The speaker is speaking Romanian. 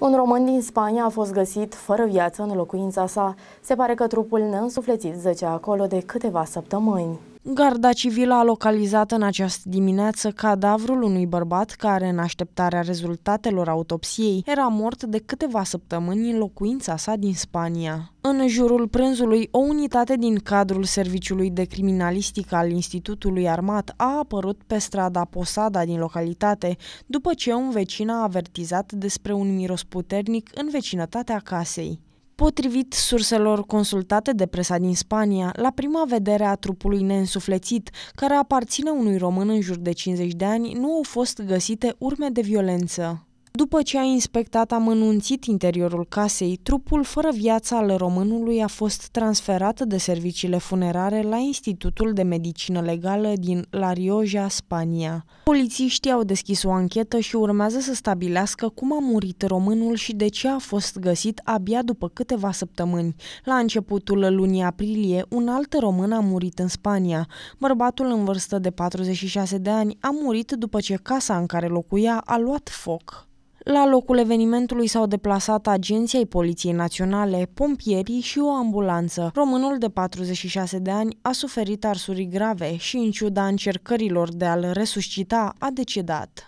Un român din Spania a fost găsit fără viață în locuința sa. Se pare că trupul neînsuflețit zăcea acolo de câteva săptămâni. Garda civilă a localizat în această dimineață cadavrul unui bărbat care, în așteptarea rezultatelor autopsiei, era mort de câteva săptămâni în locuința sa din Spania. În jurul prânzului, o unitate din cadrul Serviciului de Criminalistică al Institutului Armat a apărut pe strada Posada din localitate, după ce un vecin a avertizat despre un miros puternic în vecinătatea casei. Potrivit surselor consultate de presa din Spania, la prima vedere a trupului neînsuflețit, care aparține unui român în jur de 50 de ani, nu au fost găsite urme de violență. După ce a inspectat amănunțit interiorul casei, trupul fără viață al românului a fost transferat de serviciile funerare la Institutul de Medicină Legală din La Rioja, Spania. Polițiștii au deschis o anchetă și urmează să stabilească cum a murit românul și de ce a fost găsit abia după câteva săptămâni. La începutul lunii aprilie, un alt român a murit în Spania. Bărbatul în vârstă de 46 de ani a murit după ce casa în care locuia a luat foc. La locul evenimentului s-au deplasat agenția, ai Poliției Naționale, pompierii și o ambulanță. Românul de 46 de ani a suferit arsuri grave și, în ciuda încercărilor de a-l resuscita, a decedat.